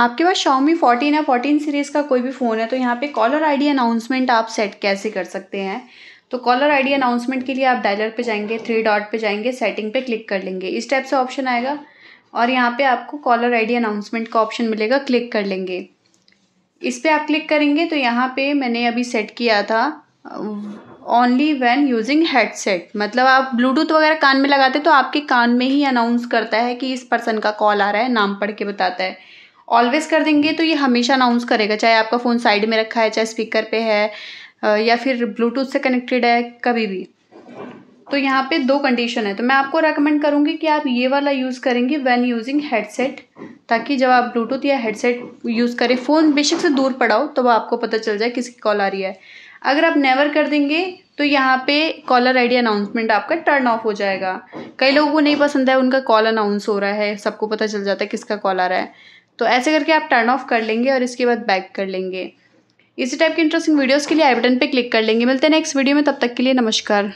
आपके पास Xiaomi 14 या 14 series का कोई भी फ़ोन है तो यहाँ पे कॉलर आई डी अनाउंसमेंट आप सेट कैसे कर सकते हैं तो कॉलर आई डी अनाउंसमेंट के लिए आप डायलर पे जाएंगे थ्री डॉट पे जाएंगे सेटिंग पे क्लिक कर लेंगे इस टाइप से ऑप्शन आएगा और यहाँ पे आपको कॉलर आई डी अनाउंसमेंट का ऑप्शन मिलेगा क्लिक कर लेंगे इस पर आप क्लिक करेंगे तो यहाँ पे मैंने अभी सेट किया था ओनली वैन यूजिंग हेडसेट मतलब आप ब्लूटूथ वगैरह कान में लगाते तो आपके कान में ही अनाउंस करता है कि इस पर्सन का कॉल आ रहा है नाम पढ़ के बताता है ऑलवेज कर देंगे तो ये हमेशा अनाउंस करेगा चाहे आपका फ़ोन साइड में रखा है चाहे स्पीकर पे है या फिर ब्लूटूथ से कनेक्टेड है कभी भी तो यहाँ पे दो कंडीशन है तो मैं आपको रेकमेंड करूँगी कि आप ये वाला यूज़ करेंगे व्हेन यूजिंग हेडसेट ताकि जब आप ब्लूटूथ या हेडसेट यूज़ करें फ़ोन बेशक से दूर पड़ाओ तो वह आपको पता चल जाए किसकी कॉल आ रही है अगर आप नेवर कर देंगे तो यहाँ पे कॉलर आईडी अनाउंसमेंट आपका टर्न ऑफ हो जाएगा कई लोगों को नहीं पसंद है उनका कॉल अनाउंस हो रहा है सबको पता चल जाता है किसका कॉल आ रहा है तो ऐसे करके आप टर्न ऑफ कर लेंगे और इसके बाद बैक कर लेंगे इसी टाइप के इंटरेस्टिंग वीडियोस के लिए आई बटन पे क्लिक कर लेंगे मिलते हैं नेक्स्ट वीडियो में तब तक के लिए नमस्कार